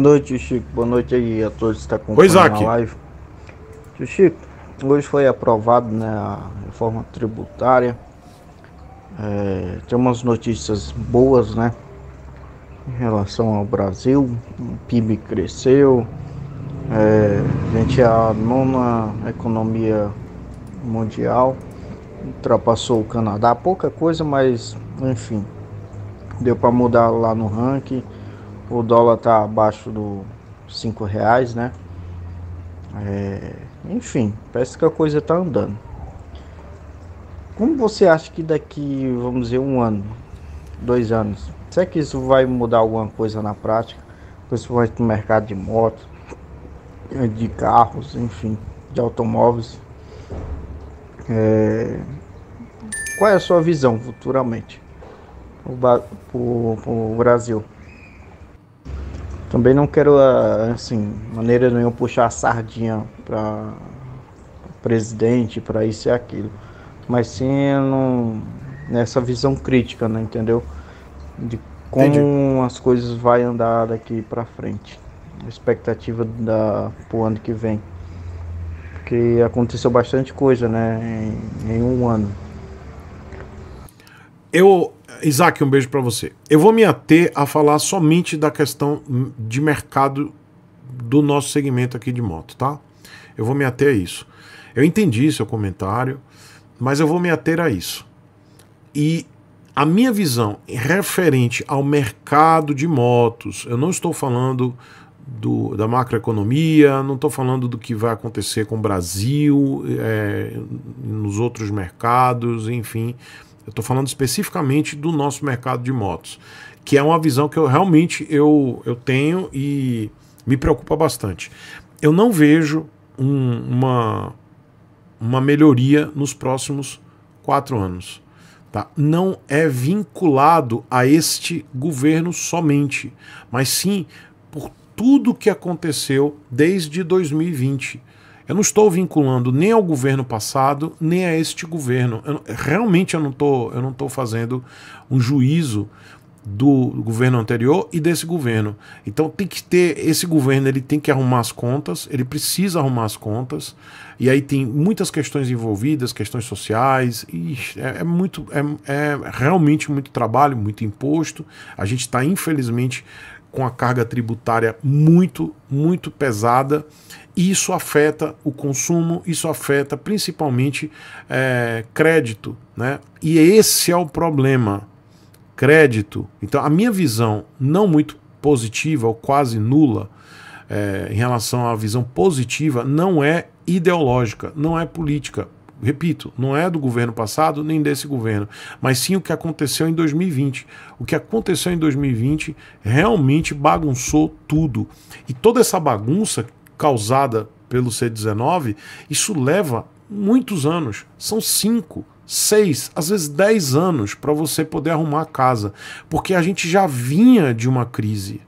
Boa noite, Chico. Boa noite aí a todos que estão tá acompanhando Oi, a live. Tio Chico, hoje foi aprovado né, a reforma tributária. É, tem umas notícias boas, né? Em relação ao Brasil, o PIB cresceu, é, a gente é a nona economia mundial, ultrapassou o Canadá, pouca coisa, mas enfim, deu para mudar lá no ranking o dólar está abaixo do cinco reais, né? É, enfim, parece que a coisa está andando. Como você acha que daqui, vamos dizer, um ano, dois anos, será que isso vai mudar alguma coisa na prática, principalmente no mercado de motos, de carros, enfim, de automóveis? É, qual é a sua visão futuramente para o Brasil? Também não quero, ah, assim, maneira nenhuma puxar a sardinha para presidente, para isso e aquilo. Mas sim nessa visão crítica, né, entendeu? De como Entendi. as coisas vai andar daqui para frente. A expectativa da pro ano que vem. Porque aconteceu bastante coisa, né, em, em um ano. Eu Isaac, um beijo para você. Eu vou me ater a falar somente da questão de mercado do nosso segmento aqui de moto, tá? Eu vou me ater a isso. Eu entendi seu comentário, mas eu vou me ater a isso. E a minha visão referente ao mercado de motos, eu não estou falando do, da macroeconomia, não estou falando do que vai acontecer com o Brasil, é, nos outros mercados, enfim. Eu estou falando especificamente do nosso mercado de motos, que é uma visão que eu realmente eu, eu tenho e me preocupa bastante. Eu não vejo um, uma, uma melhoria nos próximos quatro anos. Tá? Não é vinculado a este governo somente, mas sim por tudo que aconteceu desde 2020. Eu não estou vinculando nem ao governo passado, nem a este governo. Eu, realmente eu não eu não estou fazendo um juízo do governo anterior e desse governo. Então tem que ter esse governo, ele tem que arrumar as contas, ele precisa arrumar as contas. E aí tem muitas questões envolvidas, questões sociais. e é, é, muito, é, é realmente muito trabalho, muito imposto. A gente está infelizmente com a carga tributária muito, muito pesada. E isso afeta o consumo, isso afeta principalmente é, crédito. Né? E esse é o problema. Crédito. Então, a minha visão, não muito positiva ou quase nula, é, em relação à visão positiva, não é ideológica, não é política, repito, não é do governo passado nem desse governo, mas sim o que aconteceu em 2020. O que aconteceu em 2020 realmente bagunçou tudo. E toda essa bagunça causada pelo C19, isso leva muitos anos. São cinco, seis, às vezes dez anos para você poder arrumar a casa. Porque a gente já vinha de uma crise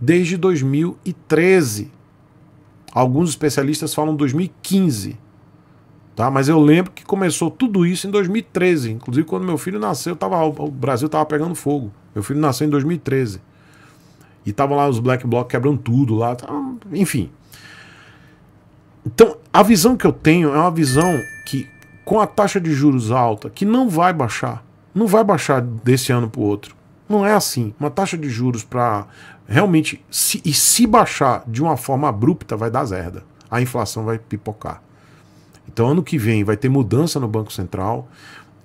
desde 2013. Alguns especialistas falam 2015 Tá? Mas eu lembro que começou tudo isso em 2013. Inclusive, quando meu filho nasceu, tava, o Brasil estava pegando fogo. Meu filho nasceu em 2013. E estavam lá os Black Bloc quebrando tudo lá. Tava, tá, enfim. Então, a visão que eu tenho é uma visão que, com a taxa de juros alta, que não vai baixar. Não vai baixar desse ano para o outro. Não é assim. Uma taxa de juros para realmente. Se, e se baixar de uma forma abrupta, vai dar zerda. A inflação vai pipocar. Então, ano que vem vai ter mudança no Banco Central.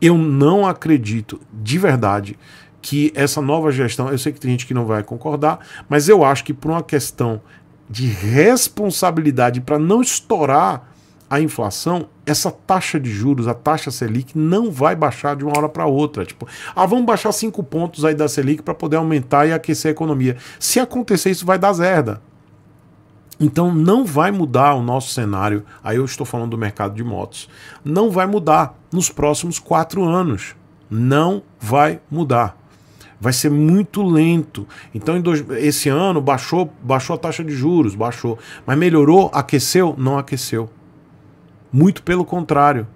Eu não acredito de verdade que essa nova gestão, eu sei que tem gente que não vai concordar, mas eu acho que por uma questão de responsabilidade para não estourar a inflação, essa taxa de juros, a taxa Selic, não vai baixar de uma hora para outra. Tipo, ah, vamos baixar cinco pontos aí da Selic para poder aumentar e aquecer a economia. Se acontecer isso, vai dar zerda. Então não vai mudar o nosso cenário. Aí eu estou falando do mercado de motos. Não vai mudar nos próximos quatro anos. Não vai mudar vai ser muito lento. Então, dois, esse ano baixou, baixou a taxa de juros, baixou, mas melhorou, aqueceu, não aqueceu. Muito pelo contrário.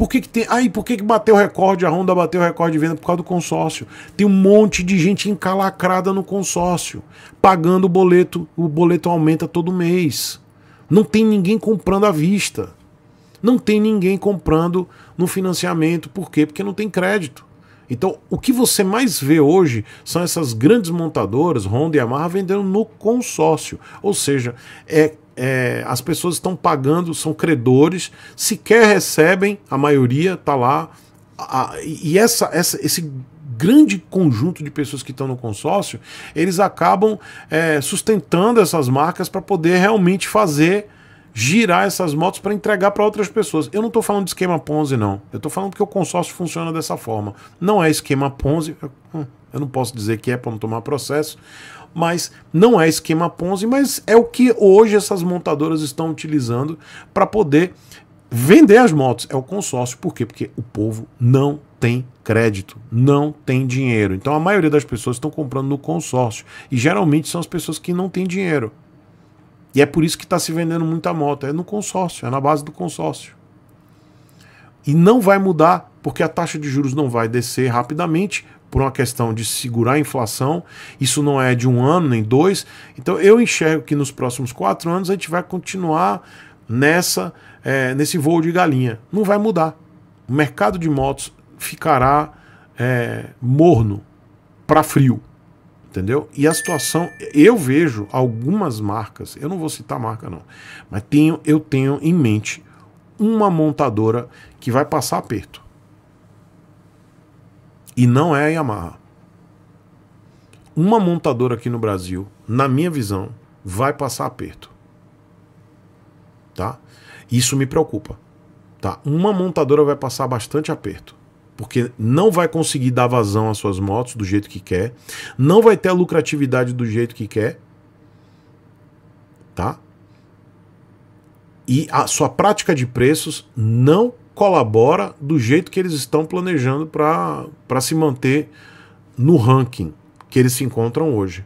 Por que, que tem. Aí, por que, que bateu o recorde? A Honda bateu o recorde de venda por causa do consórcio. Tem um monte de gente encalacrada no consórcio, pagando o boleto. O boleto aumenta todo mês. Não tem ninguém comprando à vista. Não tem ninguém comprando no financiamento. Por quê? Porque não tem crédito. Então, o que você mais vê hoje são essas grandes montadoras, Honda e Yamaha, vendendo no consórcio. Ou seja, é é, as pessoas estão pagando, são credores, sequer recebem, a maioria está lá. A, e essa, essa, esse grande conjunto de pessoas que estão no consórcio, eles acabam é, sustentando essas marcas para poder realmente fazer girar essas motos para entregar para outras pessoas. Eu não estou falando de esquema Ponzi, não. Eu estou falando que o consórcio funciona dessa forma. Não é esquema Ponzi, eu hum, não posso dizer que é para não tomar processo, mas não é esquema Ponzi, mas é o que hoje essas montadoras estão utilizando para poder vender as motos. É o consórcio, por quê? Porque o povo não tem crédito, não tem dinheiro. Então a maioria das pessoas estão comprando no consórcio e geralmente são as pessoas que não têm dinheiro. E é por isso que está se vendendo muita moto. É no consórcio, é na base do consórcio. E não vai mudar, porque a taxa de juros não vai descer rapidamente por uma questão de segurar a inflação. Isso não é de um ano nem dois. Então eu enxergo que nos próximos quatro anos a gente vai continuar nessa é, nesse voo de galinha. Não vai mudar. O mercado de motos ficará é, morno para frio. Entendeu? E a situação, eu vejo algumas marcas, eu não vou citar marca não, mas tenho, eu tenho em mente uma montadora que vai passar aperto. E não é a Yamaha. Uma montadora aqui no Brasil, na minha visão, vai passar aperto. Tá? Isso me preocupa. Tá? Uma montadora vai passar bastante aperto porque não vai conseguir dar vazão às suas motos do jeito que quer, não vai ter a lucratividade do jeito que quer, tá? E a sua prática de preços não colabora do jeito que eles estão planejando para se manter no ranking que eles se encontram hoje.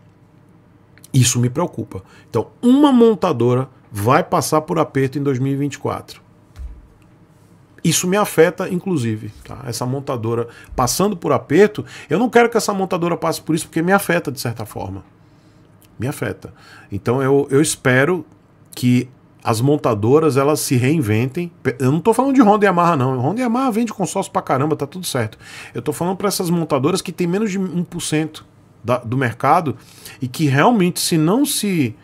Isso me preocupa. Então, uma montadora vai passar por aperto em 2024. Isso me afeta, inclusive. Tá? Essa montadora passando por aperto, eu não quero que essa montadora passe por isso, porque me afeta de certa forma. Me afeta. Então eu, eu espero que as montadoras elas se reinventem. Eu não estou falando de Honda e Yamaha, não. Honda e Yamaha vende consórcio pra caramba, tá tudo certo. Eu estou falando para essas montadoras que tem menos de 1% da, do mercado e que realmente, se não se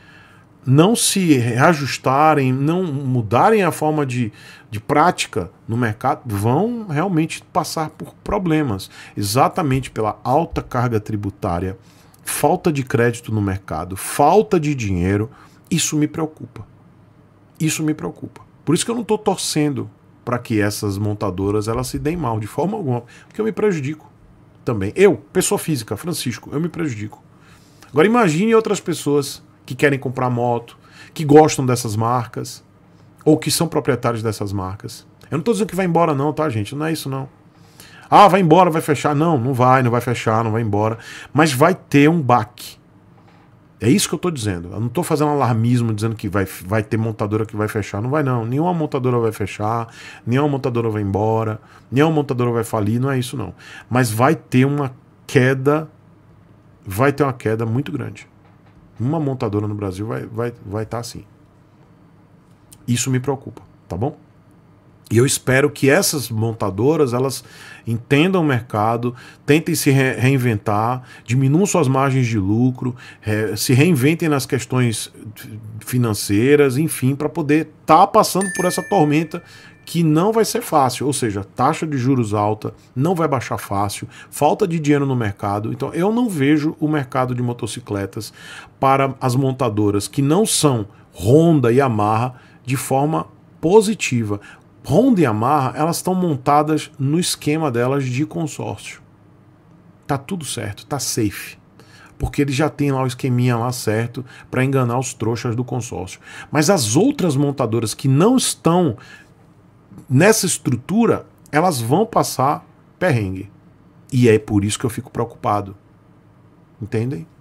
não se reajustarem, não mudarem a forma de, de prática no mercado, vão realmente passar por problemas, exatamente pela alta carga tributária, falta de crédito no mercado, falta de dinheiro. Isso me preocupa. Isso me preocupa. Por isso que eu não estou torcendo para que essas montadoras elas se deem mal de forma alguma, porque eu me prejudico também. Eu, pessoa física, Francisco, eu me prejudico. Agora imagine outras pessoas que querem comprar moto, que gostam dessas marcas, ou que são proprietários dessas marcas. Eu não estou dizendo que vai embora, não, tá, gente? Não é isso, não. Ah, vai embora, vai fechar. Não, não vai, não vai fechar, não vai embora. Mas vai ter um baque. É isso que eu estou dizendo. Eu não estou fazendo alarmismo dizendo que vai, vai ter montadora que vai fechar. Não vai, não. Nenhuma montadora vai fechar, nenhuma montadora vai embora, nenhuma montadora vai falir. Não é isso, não. Mas vai ter uma queda, vai ter uma queda muito grande. Uma montadora no Brasil vai estar vai, vai tá assim. Isso me preocupa, tá bom? E eu espero que essas montadoras elas entendam o mercado, tentem se re reinventar, diminuam suas margens de lucro, re é, se reinventem nas questões financeiras, enfim, para poder estar tá passando por essa tormenta que não vai ser fácil, ou seja, taxa de juros alta, não vai baixar fácil, falta de dinheiro no mercado. Então, eu não vejo o mercado de motocicletas para as montadoras que não são Honda e Yamaha de forma positiva. Honda e Yamaha, elas estão montadas no esquema delas de consórcio. Tá tudo certo, tá safe. Porque eles já têm lá o esqueminha lá certo para enganar os trouxas do consórcio. Mas as outras montadoras que não estão nessa estrutura, elas vão passar perrengue. E é por isso que eu fico preocupado. Entendem?